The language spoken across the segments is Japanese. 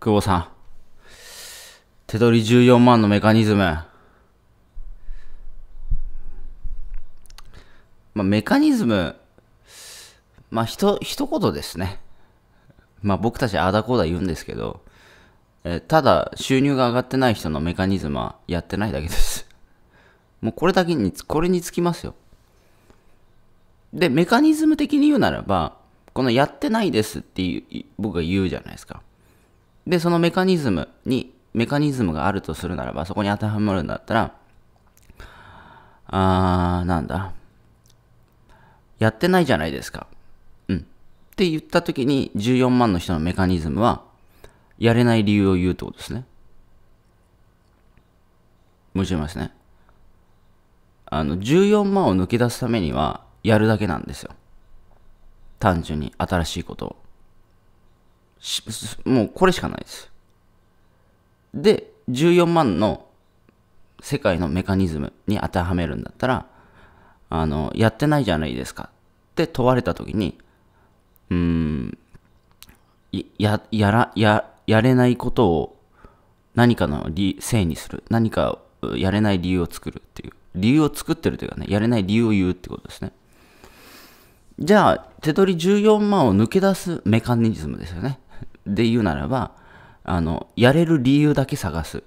久保さん。手取り14万のメカニズム。まあ、メカニズム、まあ、ひと、一言ですね。まあ、僕たちあだこうだ言うんですけど、えただ、収入が上がってない人のメカニズムはやってないだけです。もうこれだけに、これにつきますよ。で、メカニズム的に言うならば、このやってないですって僕が言うじゃないですか。で、そのメカニズムに、メカニズムがあるとするならば、そこに当てはまるんだったら、あー、なんだ。やってないじゃないですか。うん。って言った時に、14万の人のメカニズムは、やれない理由を言うってことですね。もちろんですね。あの、14万を抜け出すためには、やるだけなんですよ。単純に、新しいことを。もうこれしかないです。で、14万の世界のメカニズムに当てはめるんだったら、あの、やってないじゃないですかって問われた時に、うん、や、やら、や、やれないことを何かのせいにする。何かやれない理由を作るっていう。理由を作ってるというかね、やれない理由を言うってことですね。じゃあ、手取り14万を抜け出すメカニズムですよね。で言うならば、あの、やれる理由だけ探す。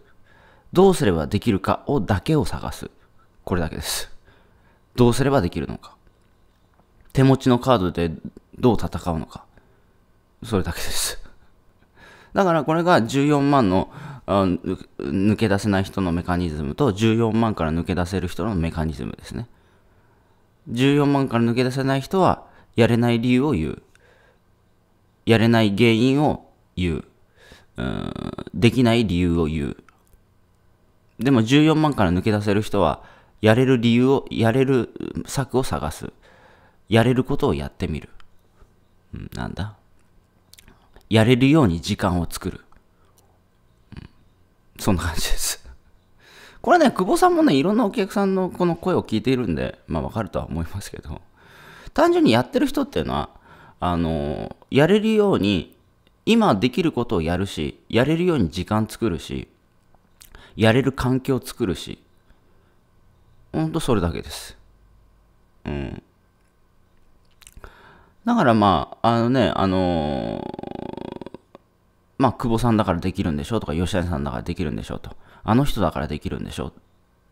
どうすればできるかをだけを探す。これだけです。どうすればできるのか。手持ちのカードでどう戦うのか。それだけです。だからこれが14万の抜け出せない人のメカニズムと14万から抜け出せる人のメカニズムですね。14万から抜け出せない人はやれない理由を言う。やれない原因を言う。うん、できない理由を言う。でも14万から抜け出せる人は、やれる理由を、やれる策を探す。やれることをやってみる。うん、なんだやれるように時間を作る。うん、そんな感じですこれね、久保さんもね、いろんなお客さんのこの声を聞いているんで、まあわかるとは思いますけど、単純にやってる人っていうのは、あの、やれるように今できることをやるし、やれるように時間作るし、やれる環境を作るし、ほんとそれだけです。うん。だからまあ、あのね、あのー、まあ、久保さんだからできるんでしょとか、吉谷さんだからできるんでしょと、あの人だからできるんでしょっ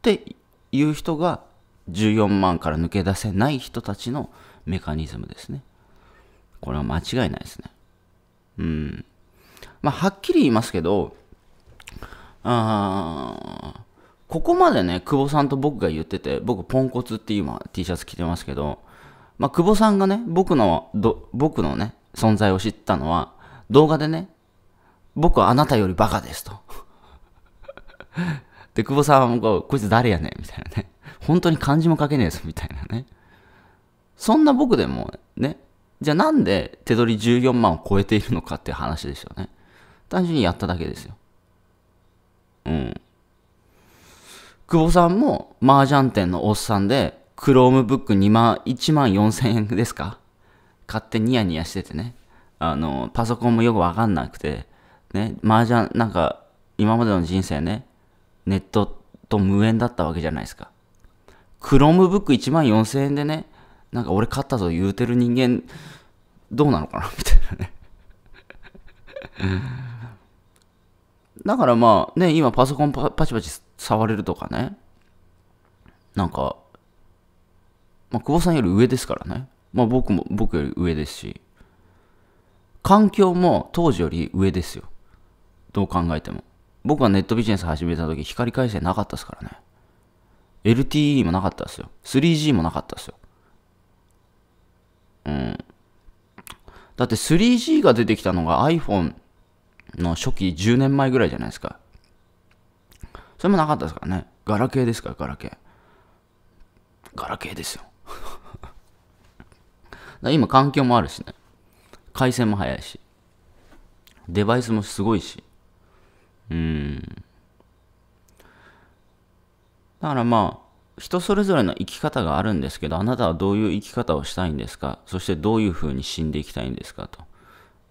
ていう人が14万から抜け出せない人たちのメカニズムですね。これは間違いないですね。うん。まあ、はっきり言いますけど、あここまでね、久保さんと僕が言ってて、僕、ポンコツって今 T シャツ着てますけど、まあ、久保さんがね、僕の、僕のね、存在を知ったのは、動画でね、僕はあなたよりバカですと。で、久保さんはこう、こいつ誰やねんみたいなね。本当に漢字も書けねえぞみたいなね。そんな僕でもね、じゃあなんで手取り14万を超えているのかっていう話ですよね。単純にやっただけですよ。うん。久保さんも麻雀店のおっさんで、クロームブック2万、1万4千円ですか買ってニヤニヤしててね。あの、パソコンもよくわかんなくて、ね、麻雀、なんか、今までの人生ね、ネットと無縁だったわけじゃないですか。クロームブック1万4千円でね、なんか俺勝ったぞ言うてる人間、どうなのかな みたいなねだからまあね、今パソコンパチパチ触れるとかね、なんか、まあ、久保さんより上ですからね。まあ僕も、僕より上ですし、環境も当時より上ですよ。どう考えても。僕はネットビジネス始めた時、光回線なかったですからね。LTE もなかったですよ。3G もなかったですよ。うん。だって 3G が出てきたのが iPhone の初期10年前ぐらいじゃないですか。それもなかったですからね。ガラケーですから、ガラケー。ガラケーですよ。今環境もあるしね。回線も早いし。デバイスもすごいし。うん。だからまあ、人それぞれの生き方があるんですけど、あなたはどういう生き方をしたいんですかそしてどういうふうに死んでいきたいんですかと。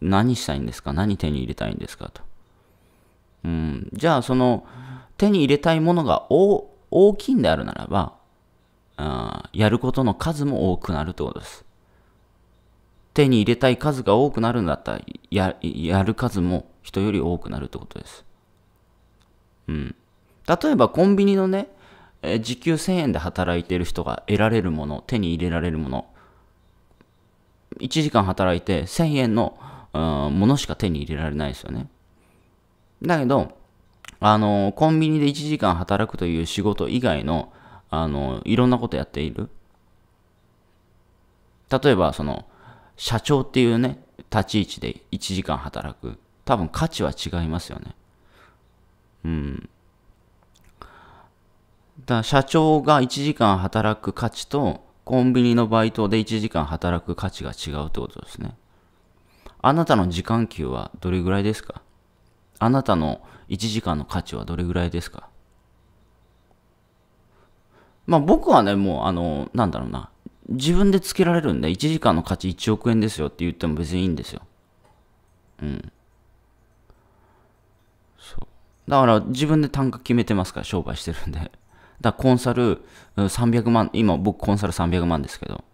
何したいんですか何手に入れたいんですかと。うん、じゃあ、その、手に入れたいものが大きいんであるならばあ、やることの数も多くなるってことです。手に入れたい数が多くなるんだったら、や、やる数も人より多くなるってことです。うん。例えばコンビニのね、えー、時給1000円で働いてる人が得られるもの、手に入れられるもの、1時間働いて1000円のものしか手に入れられないですよね。だけど、あのー、コンビニで1時間働くという仕事以外の、あのー、いろんなことやっている。例えば、その、社長っていうね、立ち位置で1時間働く。多分価値は違いますよね。うん。だ社長が1時間働く価値と、コンビニのバイトで1時間働く価値が違うってことですね。あなたの時間給はどれぐらいですかあなたの1時間の価値はどれぐらいですかまあ僕はね、もうあの、なんだろうな。自分でつけられるんで、1時間の価値1億円ですよって言っても別にいいんですよ。うん。そう。だから自分で単価決めてますから、商売してるんで。だコンサル300万、今僕コンサル300万ですけど、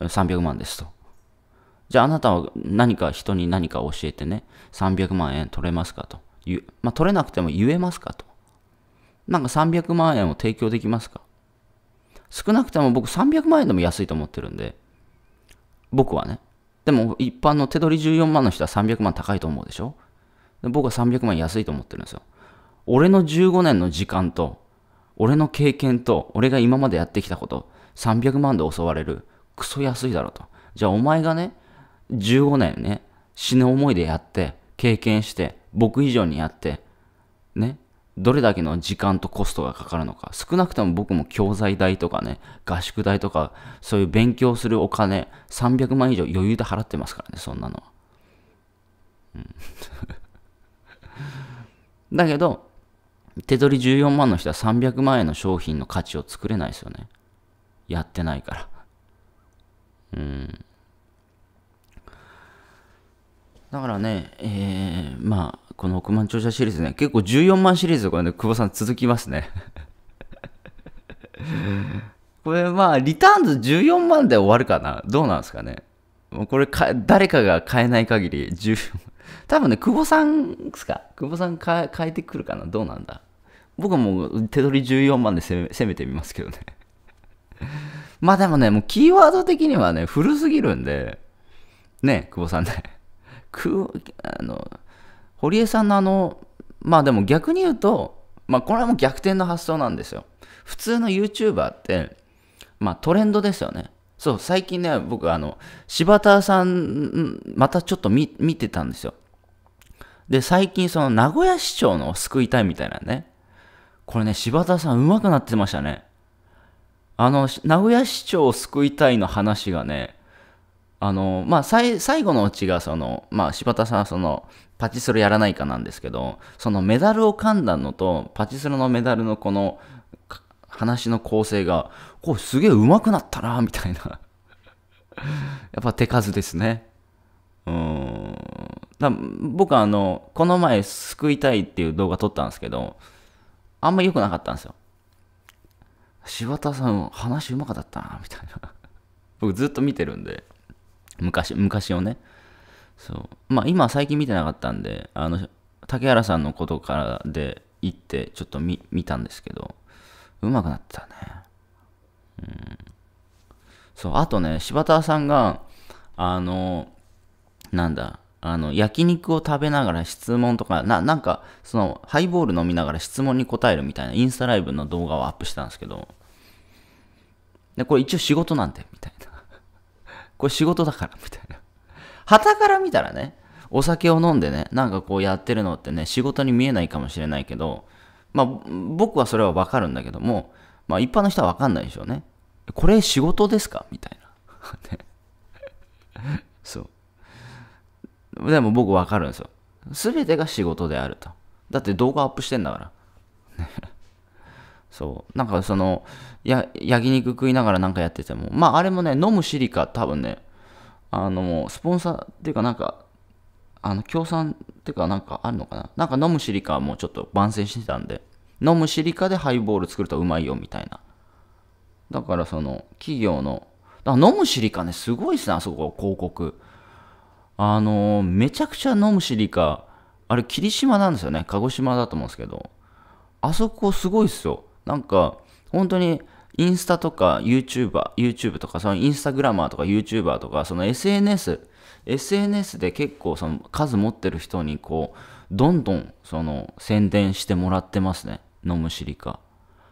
300万ですと。じゃああなたは何か人に何か教えてね、300万円取れますかと。まあ、取れなくても言えますかと。なんか300万円を提供できますか少なくても僕300万円でも安いと思ってるんで、僕はね。でも一般の手取り14万の人は300万高いと思うでしょ僕は300万安いと思ってるんですよ。俺の15年の時間と俺の経験と、俺が今までやってきたこと、300万で襲われる。クソ安いだろと。じゃあお前がね、15年ね、死ぬ思いでやって、経験して、僕以上にやって、ね、どれだけの時間とコストがかかるのか。少なくとも僕も教材代とかね、合宿代とか、そういう勉強するお金、300万以上余裕で払ってますからね、そんなのは。うん、だけど、手取り14万の人は300万円の商品の価値を作れないですよね。やってないから。うん。だからね、えー、まあ、この億万長者シリーズね、結構14万シリーズこれね、久保さん続きますね。これまあ、リターンズ14万で終わるかなどうなんですかねこれか、誰かが買えない限り14万多分ね、久保さんですか久保さん変えてくるかなどうなんだ僕はもう手取り14万で攻め攻めてみますけどね まあでもね、もうキーワード的にはね、古すぎるんで、ね、久保さんね。く、あの、堀江さんのあの、まあでも逆に言うと、まあこれはもう逆転の発想なんですよ。普通の YouTuber って、まあトレンドですよね。そう、最近ね、僕あの、柴田さん、またちょっと見てたんですよ。で、最近その名古屋市長の救いたいみたいなね。これね、柴田さん上手くなってましたね。あの、名古屋市長を救いたいの話がね、あの、まあ、最、最後のうちがその、まあ、柴田さんはその、パチスロやらないかなんですけど、そのメダルを噛んだのと、パチスロのメダルのこの、話の構成が、こうすげえ上手くなったな、みたいな。やっぱ手数ですね。うんだ僕あのこの前「救いたい」っていう動画撮ったんですけどあんま良くなかったんですよ柴田さん話うまかったなみたいな僕ずっと見てるんで昔昔をねそうまあ今最近見てなかったんであの竹原さんのことからで行ってちょっと見見たんですけどうまくなったねうんそうあとね柴田さんがあのなんだ、あの、焼肉を食べながら質問とか、な、なんか、その、ハイボール飲みながら質問に答えるみたいな、インスタライブの動画をアップしたんですけど、で、これ一応仕事なんで、みたいな。これ仕事だから、みたいな。旗から見たらね、お酒を飲んでね、なんかこうやってるのってね、仕事に見えないかもしれないけど、まあ、僕はそれはわかるんだけども、まあ、一般の人はわかんないでしょうね。これ仕事ですかみたいな。そう。でも僕わかるんですよ。すべてが仕事であると。だって動画アップしてんだから。そう。なんかその、や、焼肉食いながらなんかやってても。まああれもね、飲むシリカ多分ね、あの、スポンサーっていうかなんか、あの、協賛っていうかなんかあるのかななんか飲むシリカもちょっと番宣してたんで、飲むシリカでハイボール作るとうまいよみたいな。だからその、企業の、だから飲むシリカね、すごいっすね、あそこ、広告。あのめちゃくちゃ飲むシリカ、あれ霧島なんですよね。鹿児島だと思うんですけど、あそこすごいっすよ。なんか、本当にインスタとか YouTuber、YouTube とか、そのインスタグラマーとか YouTuber とか、その SNS、SNS で結構その数持ってる人にこう、どんどんその宣伝してもらってますね。飲むシリカ。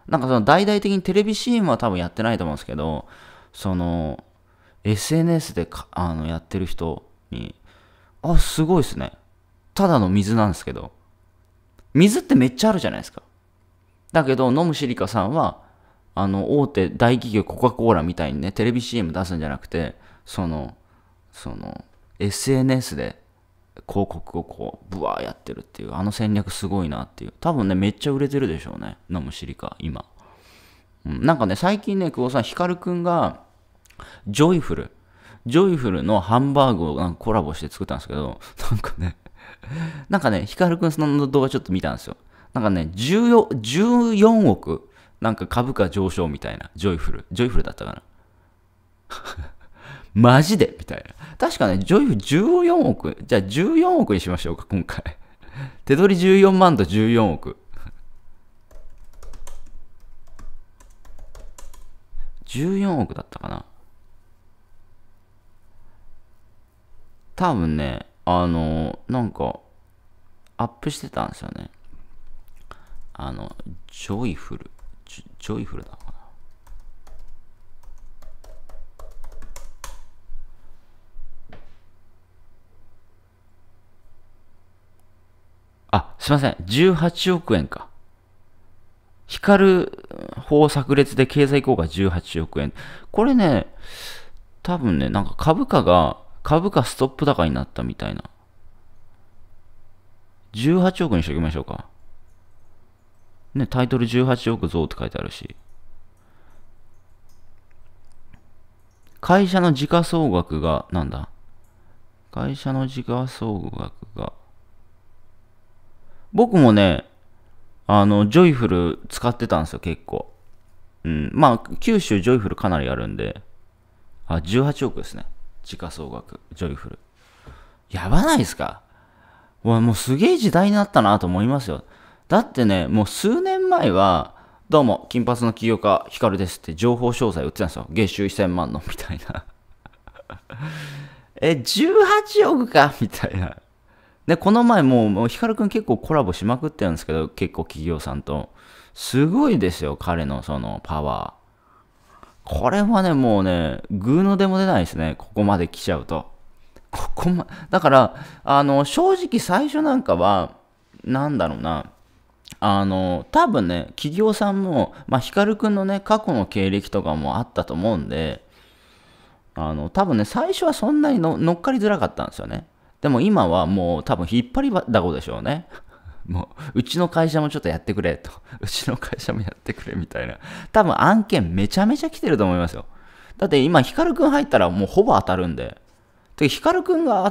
なんかその大々的にテレビ CM は多分やってないと思うんですけど、その SNS であのやってる人にあ、すごいですね。ただの水なんですけど。水ってめっちゃあるじゃないですか。だけど、飲むシリカさんは、あの、大手大企業コカ・コーラみたいにね、テレビ CM 出すんじゃなくて、その、その、SNS で広告をこう、ブワーやってるっていう、あの戦略すごいなっていう。多分ね、めっちゃ売れてるでしょうね。飲むシリカ、今。うん、なんかね、最近ね、久保さん、ヒカルくんが、ジョイフル。ジョイフルのハンバーグをコラボして作ったんですけど、なんかね、なんかね、ヒカルくんその動画ちょっと見たんですよ。なんかね、14, 14億、なんか株価上昇みたいな、ジョイフル。ジョイフルだったかな。マジでみたいな。確かね、ジョイフ14億。じゃあ14億にしましょうか、今回。手取り14万と14億。14億だったかな。多分ね、あの、なんか、アップしてたんですよね。あの、ジョイフル。ジョイフルだかな。あ、すいません。18億円か。光る法炸裂で経済効果18億円。これね、多分ね、なんか株価が株価ストップ高になったみたいな。18億にしときましょうか。ね、タイトル18億増って書いてあるし。会社の時価総額が、なんだ会社の時価総額が。僕もね、あの、ジョイフル使ってたんですよ、結構。うん。まあ、九州ジョイフルかなりあるんで、あ、18億ですね。時価総額、ジョイフル。やばないですかわ、もうすげえ時代になったなと思いますよ。だってね、もう数年前は、どうも、金髪の起業家、ヒカルですって情報詳細売ってたんですよ。月収1000万の、みたいな。え、18億かみたいな。で、この前もう、もうヒカルくん結構コラボしまくってるんですけど、結構企業さんと。すごいですよ、彼のそのパワー。これはね、もうね、グーの出も出ないですね。ここまで来ちゃうと。ここま、だから、あの、正直最初なんかは、なんだろうな。あの、多分ね、企業さんも、まあ、ヒカルくんのね、過去の経歴とかもあったと思うんで、あの、多分ね、最初はそんなに乗っかりづらかったんですよね。でも今はもう多分引っ張りだこでしょうね。もう、うちの会社もちょっとやってくれと。うちの会社もやってくれみたいな。多分案件めちゃめちゃ来てると思いますよ。だって今、ヒカルくん入ったらもうほぼ当たるんで。で、ヒカルくんが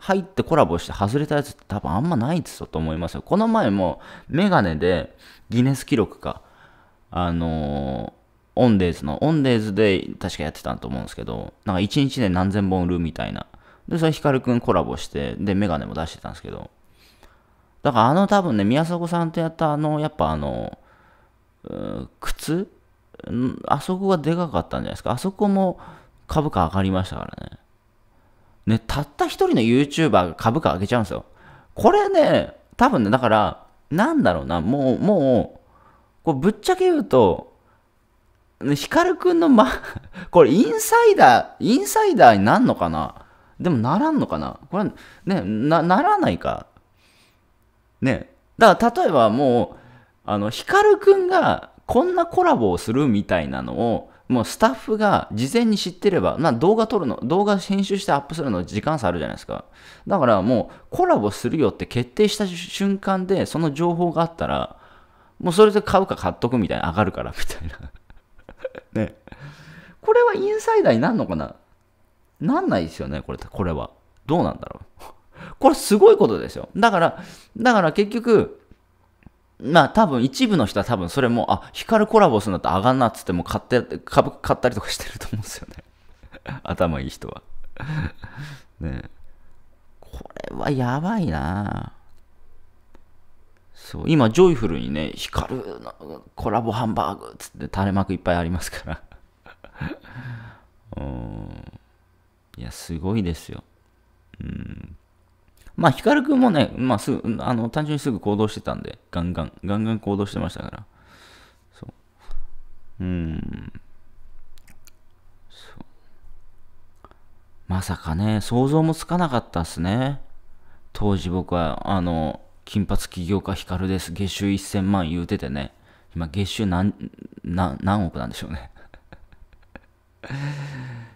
入ってコラボして外れたやつって多分あんまないっよと思いますよ。この前もメガネでギネス記録か。あのー、オンデーズの、オンデーズで確かやってたと思うんですけど、なんか1日で何千本売るみたいな。で、それヒカルくんコラボして、で、メガネも出してたんですけど、だからあの多分ね、宮迫さんとやったあの、やっぱあの、靴あそこがでかかったんじゃないですか。あそこも株価上がりましたからね。ね、たった一人の YouTuber が株価上げちゃうんですよ。これね、多分ね、だから、なんだろうな、もう、もう、こうぶっちゃけ言うと、ね、ヒカルくんのま、これインサイダー、インサイダーになんのかなでもならんのかなこれ、ね、な、ならないか。ね。だから例えばもう、あの、ヒカルくんがこんなコラボをするみたいなのを、もうスタッフが事前に知ってれば、まあ、動画撮るの、動画編集してアップするの時間差あるじゃないですか。だからもうコラボするよって決定した瞬間でその情報があったら、もうそれで買うか買っとくみたいな、上がるからみたいな。ね。これはインサイダーになんのかななんないですよね、これ、これは。どうなんだろうこれすごいことですよ。だから、だから結局、まあ多分一部の人は多分それも、あ、光コラボするんだったら上がんなっつっても買って、株買ったりとかしてると思うんですよね。頭いい人は。ねこれはやばいなそう、今ジョイフルにね、光のコラボハンバーグっつって垂れ幕いっぱいありますから。うん。いや、すごいですよ。うん。まあ、ヒカル君もね、まあ、すぐ、あの、単純にすぐ行動してたんで、ガンガン、ガンガン行動してましたから。そう。うーん。そう。まさかね、想像もつかなかったっすね。当時僕は、あの、金髪起業家ヒカルです。月収1000万言うててね。今、月収何、何、何億なんでしょうね。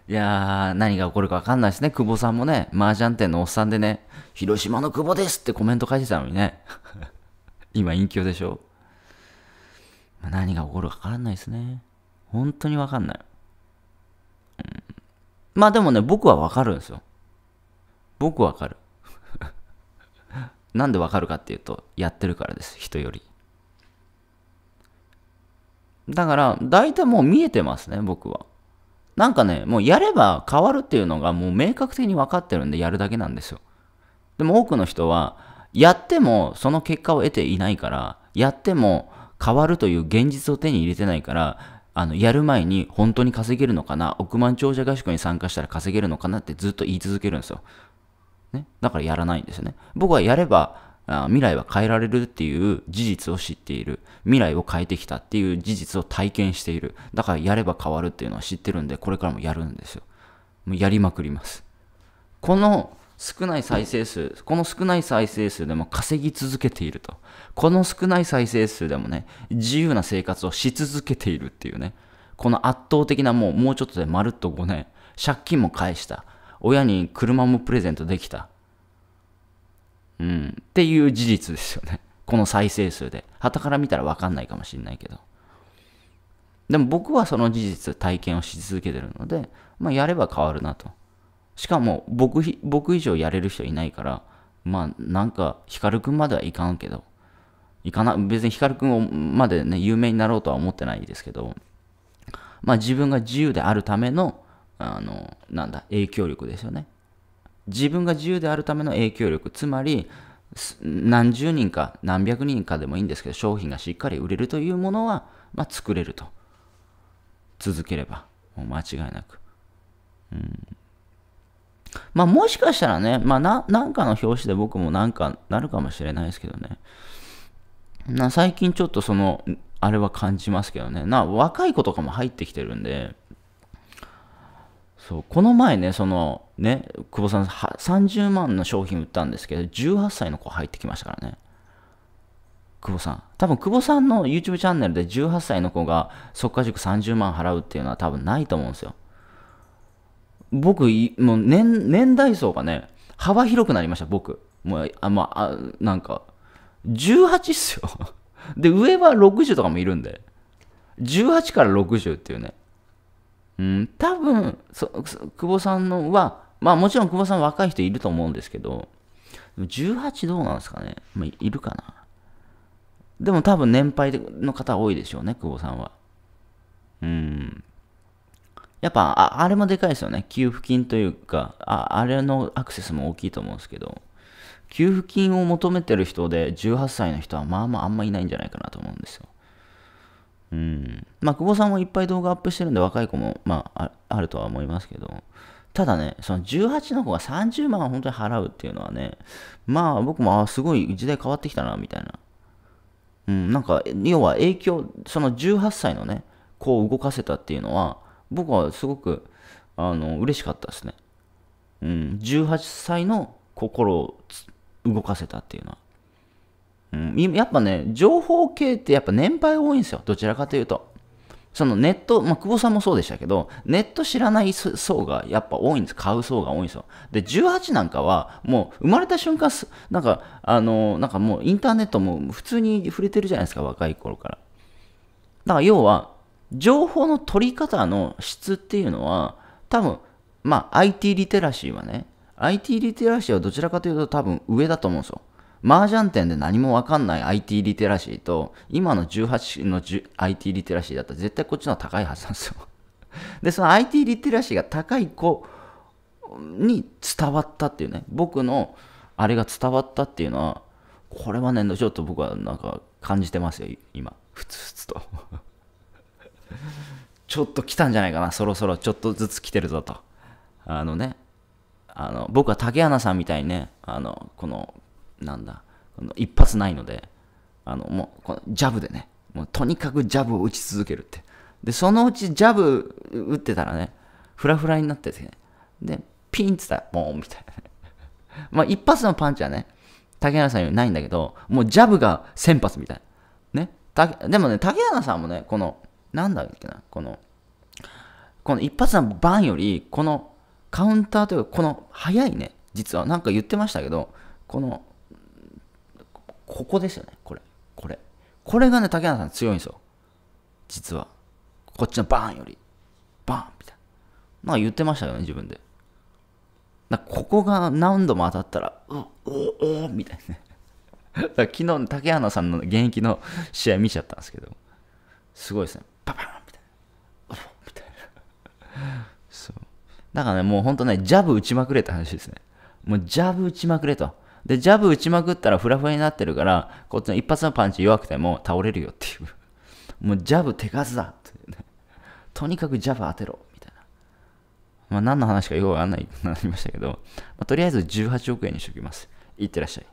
いやー、何が起こるか分かんないですね。久保さんもね、麻雀店のおっさんでね、広島の久保ですってコメント書いてたのにね。今、隠居でしょ。何が起こるか分かんないですね。本当に分かんない。うん、まあでもね、僕は分かるんですよ。僕分かる。なんで分かるかっていうと、やってるからです、人より。だから、大体もう見えてますね、僕は。なんかね、もうやれば変わるっていうのがもう明確的に分かってるんでやるだけなんですよ。でも多くの人は、やってもその結果を得ていないから、やっても変わるという現実を手に入れてないから、あの、やる前に本当に稼げるのかな、億万長者合宿に参加したら稼げるのかなってずっと言い続けるんですよ。ね。だからやらないんですよね。僕はやれば未来は変えられるっていう事実を知っている。未来を変えてきたっていう事実を体験している。だからやれば変わるっていうのは知ってるんで、これからもやるんですよ。もうやりまくります。この少ない再生数、この少ない再生数でも稼ぎ続けていると。この少ない再生数でもね、自由な生活をし続けているっていうね。この圧倒的なもう、もうちょっとでまるっと5年、借金も返した。親に車もプレゼントできた。うん。っていう事実ですよね。この再生数で。たから見たら分かんないかもしれないけど。でも僕はその事実、体験をし続けてるので、まあ、やれば変わるなと。しかも僕、僕以上やれる人いないから、まあ、なんか、ヒカルくんまではいかんけど、いかな、別にヒカルくんまでね、有名になろうとは思ってないですけど、まあ、自分が自由であるための、あの、なんだ、影響力ですよね。自分が自由であるための影響力、つまり何十人か何百人かでもいいんですけど、商品がしっかり売れるというものは、まあ、作れると。続ければ、もう間違いなく。うんまあもしかしたらね、まあな、なんかの表紙で僕もなんかなるかもしれないですけどね。な最近ちょっとその、あれは感じますけどね。な、若い子とかも入ってきてるんで、そう、この前ね、その、ね、久保さん30万の商品売ったんですけど、18歳の子入ってきましたからね。久保さん。多分久保さんの YouTube チャンネルで18歳の子が即稼塾30万払うっていうのは多分ないと思うんですよ。僕、もう年年代層がね、幅広くなりました、僕。もう、あ、まあ、なんか、18っすよ。で、上は60とかもいるんで。18から60っていうね。うん、多分そ久保さんのはまあもちろん久保さん若い人いると思うんですけど、18どうなんですかね、まあ、いるかな。でも多分年配の方多いでしょうね、久保さんは。うん。やっぱあ、あれもでかいですよね。給付金というか、ああれのアクセスも大きいと思うんですけど、給付金を求めてる人で18歳の人はまあまああんまいないんじゃないかなと思うんですよ。うん。まあ、久保さんもいっぱい動画アップしてるんで若い子も、まあ、あるとは思いますけど、ただね、その18の子が30万本当に払うっていうのはね、まあ僕も、あすごい時代変わってきたな、みたいな。うん、なんか、要は影響、その18歳のね、子を動かせたっていうのは、僕はすごく、あの、嬉しかったですね。うん、18歳の心を動かせたっていうのは。うん、やっぱね、情報系ってやっぱ年配多いんですよ。どちらかというと。そのネット、まあ、久保さんもそうでしたけど、ネット知らない層がやっぱ多いんです。買う層が多いんですよ。で、18なんかは、もう生まれた瞬間、なんか、あの、なんかもうインターネットも普通に触れてるじゃないですか、若い頃から。だから要は、情報の取り方の質っていうのは、多分、まあ、IT リテラシーはね、IT リテラシーはどちらかというと多分上だと思うんですよ。麻雀店で何もわかんない IT リテラシーと、今の18の IT リテラシーだったら絶対こっちの方が高いはずなんですよ。で、その IT リテラシーが高い子に伝わったっていうね、僕のあれが伝わったっていうのは、これはね、ちょっと僕はなんか感じてますよ、今。ふつふつと ちょっと来たんじゃないかな、そろそろちょっとずつ来てるぞと。あのね、あの僕は竹穴さんみたいにね、あのこのなんだ、一発ないので、あの、もう、このジャブでね、もうとにかくジャブを打ち続けるって。で、そのうちジャブ打ってたらね、フラフラになってて、ね、で、ピンってったら、ボーンみたいな、ね。まあ、一発のパンチはね、竹原さんよりないんだけど、もうジャブが先発みたいな。ね。でもね、竹原さんもね、この、なんだっけな、この、この一発のバンより、このカウンターというか、この速いね、実は、なんか言ってましたけど、このここですよね。これ。これ。これがね、竹原さん強いんですよ。実は。こっちのバーンより。バーンみたいな。なんか言ってましたよね、自分で。なここが何度も当たったら、う、う、う、みたいな、ね。昨日、竹原さんの現役の試合見ちゃったんですけど、すごいですね。パパンみたいな。うみたいな。そう。だからね、もう本当ね、ジャブ打ちまくれって話ですね。もうジャブ打ちまくれと。で、ジャブ打ちまくったらフラフラになってるから、こっちの一発のパンチ弱くても倒れるよっていう。もうジャブ手数だって、ね、とにかくジャブ当てろみたいな。まあ何の話かよくわかんないなりましたけど、まあ、とりあえず18億円にしときます。いってらっしゃい。